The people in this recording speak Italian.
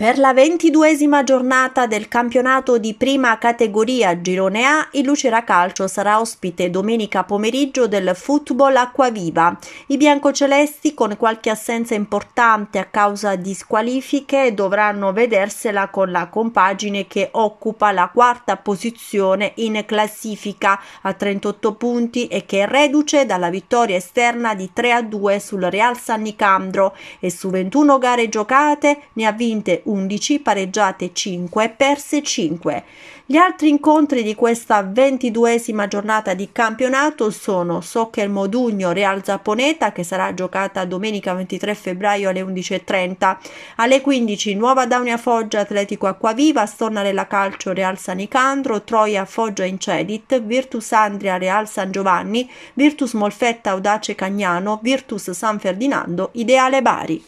Per la ventiduesima giornata del campionato di prima categoria Girone A, il Lucera Calcio sarà ospite domenica pomeriggio del football Acquaviva. I biancocelesti, con qualche assenza importante a causa di squalifiche, dovranno vedersela con la compagine che occupa la quarta posizione in classifica a 38 punti e che è reduce dalla vittoria esterna di 3-2 sul Real San Nicandro e su 21 gare giocate ne ha vinte 11, pareggiate 5, perse 5. Gli altri incontri di questa ventiduesima giornata di campionato sono Soccer Modugno Real Zaponeta che sarà giocata domenica 23 febbraio alle 11.30, alle 15 Nuova Daunia Foggia Atletico Acquaviva, Stornarella Calcio Real Sanicandro, Troia Foggia Incedit, Virtus Andria Real San Giovanni, Virtus Molfetta Audace Cagnano, Virtus San Ferdinando, Ideale Bari.